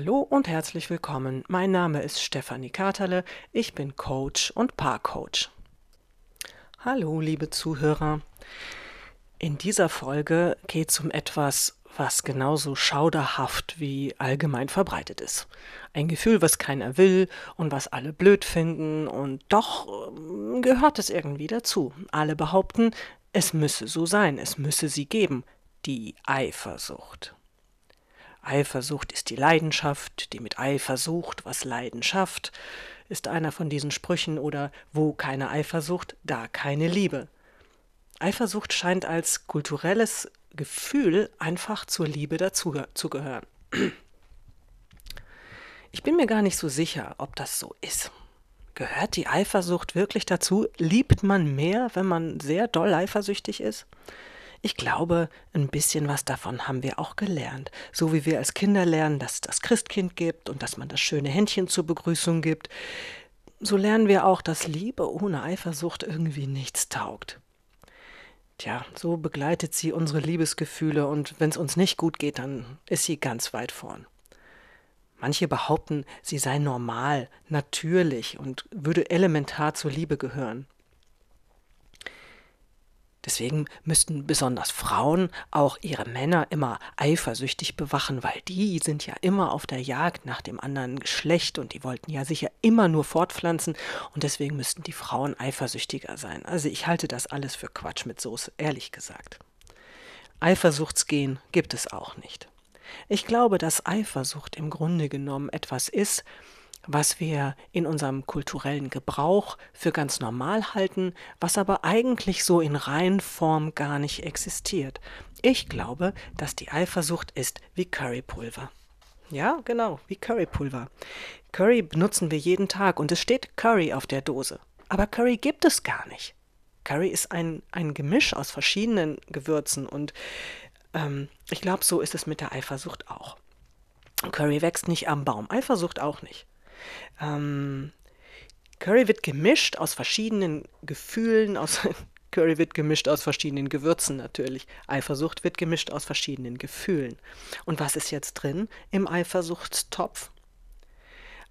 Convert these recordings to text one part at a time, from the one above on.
Hallo und herzlich willkommen. Mein Name ist Stefanie Katerle. Ich bin Coach und Paarcoach. Hallo, liebe Zuhörer. In dieser Folge geht es um etwas, was genauso schauderhaft wie allgemein verbreitet ist. Ein Gefühl, was keiner will und was alle blöd finden und doch ähm, gehört es irgendwie dazu. Alle behaupten, es müsse so sein, es müsse sie geben. Die Eifersucht. Eifersucht ist die Leidenschaft, die mit Eifersucht was Leidenschaft, ist einer von diesen Sprüchen oder wo keine Eifersucht, da keine Liebe. Eifersucht scheint als kulturelles Gefühl einfach zur Liebe dazuzugehören. Ich bin mir gar nicht so sicher, ob das so ist. Gehört die Eifersucht wirklich dazu? Liebt man mehr, wenn man sehr doll eifersüchtig ist? Ich glaube, ein bisschen was davon haben wir auch gelernt. So wie wir als Kinder lernen, dass es das Christkind gibt und dass man das schöne Händchen zur Begrüßung gibt, so lernen wir auch, dass Liebe ohne Eifersucht irgendwie nichts taugt. Tja, so begleitet sie unsere Liebesgefühle und wenn es uns nicht gut geht, dann ist sie ganz weit vorn. Manche behaupten, sie sei normal, natürlich und würde elementar zur Liebe gehören. Deswegen müssten besonders Frauen auch ihre Männer immer eifersüchtig bewachen, weil die sind ja immer auf der Jagd nach dem anderen Geschlecht und die wollten ja sicher immer nur fortpflanzen und deswegen müssten die Frauen eifersüchtiger sein. Also ich halte das alles für Quatsch mit Soße, ehrlich gesagt. Eifersuchtsgehen gibt es auch nicht. Ich glaube, dass Eifersucht im Grunde genommen etwas ist, was wir in unserem kulturellen Gebrauch für ganz normal halten, was aber eigentlich so in Reinform gar nicht existiert. Ich glaube, dass die Eifersucht ist wie Currypulver. Ja, genau, wie Currypulver. Curry benutzen wir jeden Tag und es steht Curry auf der Dose. Aber Curry gibt es gar nicht. Curry ist ein, ein Gemisch aus verschiedenen Gewürzen und ähm, ich glaube, so ist es mit der Eifersucht auch. Curry wächst nicht am Baum, Eifersucht auch nicht. Ähm, Curry wird gemischt aus verschiedenen Gefühlen, aus Curry wird gemischt aus verschiedenen Gewürzen natürlich. Eifersucht wird gemischt aus verschiedenen Gefühlen. Und was ist jetzt drin im Eifersuchtstopf?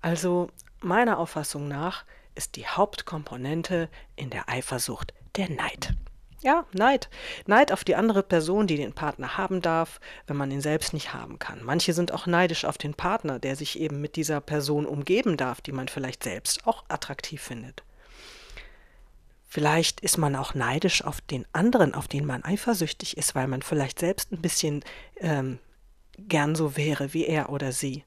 Also meiner Auffassung nach ist die Hauptkomponente in der Eifersucht der Neid. Ja, Neid. Neid auf die andere Person, die den Partner haben darf, wenn man ihn selbst nicht haben kann. Manche sind auch neidisch auf den Partner, der sich eben mit dieser Person umgeben darf, die man vielleicht selbst auch attraktiv findet. Vielleicht ist man auch neidisch auf den anderen, auf den man eifersüchtig ist, weil man vielleicht selbst ein bisschen ähm, gern so wäre wie er oder sie.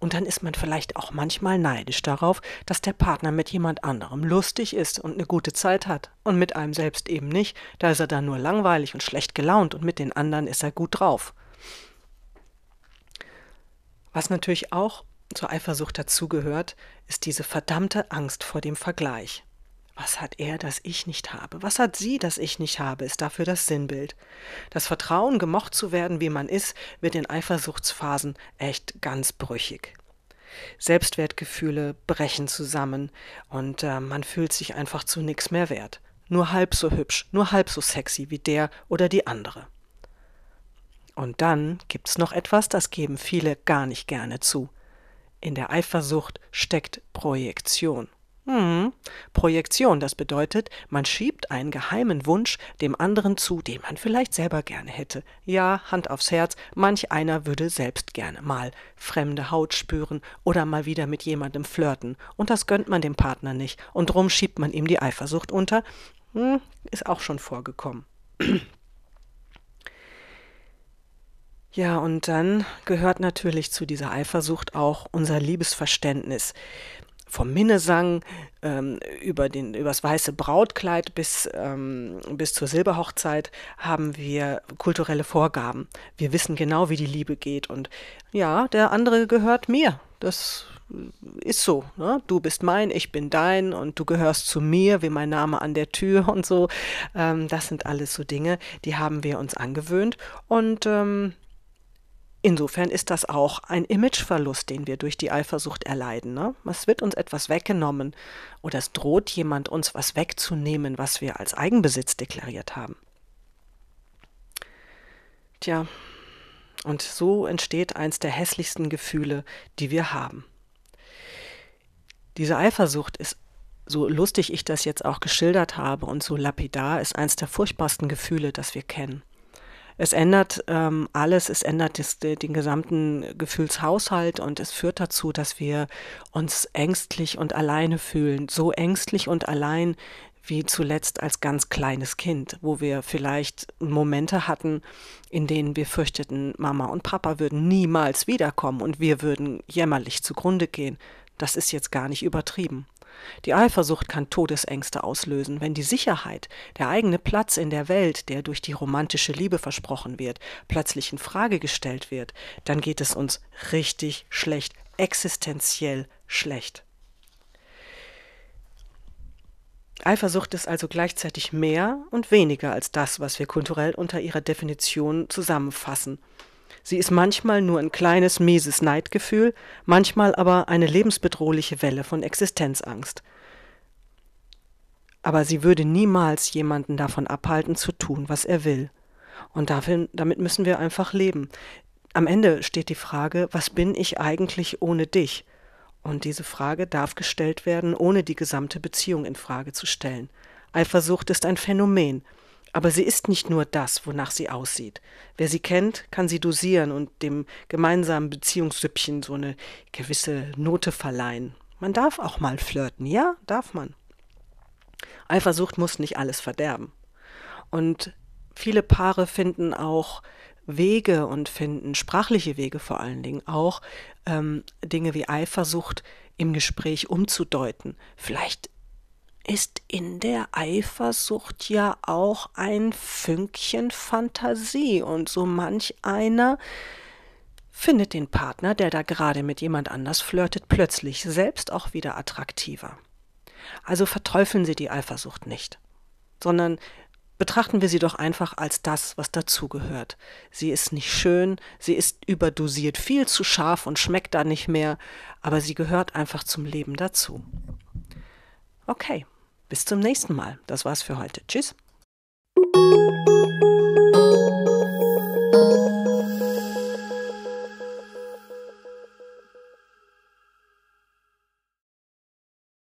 Und dann ist man vielleicht auch manchmal neidisch darauf, dass der Partner mit jemand anderem lustig ist und eine gute Zeit hat. Und mit einem selbst eben nicht, da ist er dann nur langweilig und schlecht gelaunt und mit den anderen ist er gut drauf. Was natürlich auch zur Eifersucht dazugehört, ist diese verdammte Angst vor dem Vergleich. Was hat er, das ich nicht habe? Was hat sie, das ich nicht habe, ist dafür das Sinnbild. Das Vertrauen, gemocht zu werden, wie man ist, wird in Eifersuchtsphasen echt ganz brüchig. Selbstwertgefühle brechen zusammen und äh, man fühlt sich einfach zu nichts mehr wert. Nur halb so hübsch, nur halb so sexy wie der oder die andere. Und dann gibt's noch etwas, das geben viele gar nicht gerne zu. In der Eifersucht steckt Projektion. Mhm. Projektion, das bedeutet, man schiebt einen geheimen Wunsch dem anderen zu, den man vielleicht selber gerne hätte. Ja, Hand aufs Herz, manch einer würde selbst gerne mal fremde Haut spüren oder mal wieder mit jemandem flirten. Und das gönnt man dem Partner nicht. Und drum schiebt man ihm die Eifersucht unter. Hm, ist auch schon vorgekommen. Ja, und dann gehört natürlich zu dieser Eifersucht auch unser Liebesverständnis vom Minnesang ähm, über, den, über das weiße Brautkleid bis, ähm, bis zur Silberhochzeit haben wir kulturelle Vorgaben. Wir wissen genau, wie die Liebe geht. Und ja, der andere gehört mir. Das äh, ist so. Ne? Du bist mein, ich bin dein und du gehörst zu mir, wie mein Name an der Tür und so. Ähm, das sind alles so Dinge, die haben wir uns angewöhnt. Und ähm, Insofern ist das auch ein Imageverlust, den wir durch die Eifersucht erleiden. Ne? Es wird uns etwas weggenommen oder es droht jemand uns was wegzunehmen, was wir als Eigenbesitz deklariert haben. Tja, und so entsteht eins der hässlichsten Gefühle, die wir haben. Diese Eifersucht ist, so lustig ich das jetzt auch geschildert habe und so lapidar, ist eins der furchtbarsten Gefühle, das wir kennen es ändert ähm, alles, es ändert das, äh, den gesamten Gefühlshaushalt und es führt dazu, dass wir uns ängstlich und alleine fühlen. So ängstlich und allein wie zuletzt als ganz kleines Kind, wo wir vielleicht Momente hatten, in denen wir fürchteten, Mama und Papa würden niemals wiederkommen und wir würden jämmerlich zugrunde gehen. Das ist jetzt gar nicht übertrieben. Die Eifersucht kann Todesängste auslösen, wenn die Sicherheit, der eigene Platz in der Welt, der durch die romantische Liebe versprochen wird, plötzlich in Frage gestellt wird, dann geht es uns richtig schlecht, existenziell schlecht. Eifersucht ist also gleichzeitig mehr und weniger als das, was wir kulturell unter ihrer Definition zusammenfassen. Sie ist manchmal nur ein kleines, mieses Neidgefühl, manchmal aber eine lebensbedrohliche Welle von Existenzangst. Aber sie würde niemals jemanden davon abhalten, zu tun, was er will. Und dafür, damit müssen wir einfach leben. Am Ende steht die Frage, was bin ich eigentlich ohne dich? Und diese Frage darf gestellt werden, ohne die gesamte Beziehung in Frage zu stellen. Eifersucht ist ein Phänomen, aber sie ist nicht nur das, wonach sie aussieht. Wer sie kennt, kann sie dosieren und dem gemeinsamen Beziehungssüppchen so eine gewisse Note verleihen. Man darf auch mal flirten, ja, darf man. Eifersucht muss nicht alles verderben. Und viele Paare finden auch Wege und finden sprachliche Wege vor allen Dingen auch ähm, Dinge wie Eifersucht im Gespräch umzudeuten. Vielleicht ist in der Eifersucht ja auch ein Fünkchen Fantasie und so manch einer findet den Partner, der da gerade mit jemand anders flirtet, plötzlich selbst auch wieder attraktiver. Also verteufeln Sie die Eifersucht nicht, sondern betrachten wir sie doch einfach als das, was dazugehört. Sie ist nicht schön, sie ist überdosiert, viel zu scharf und schmeckt da nicht mehr, aber sie gehört einfach zum Leben dazu. Okay, bis zum nächsten Mal. Das war's für heute. Tschüss.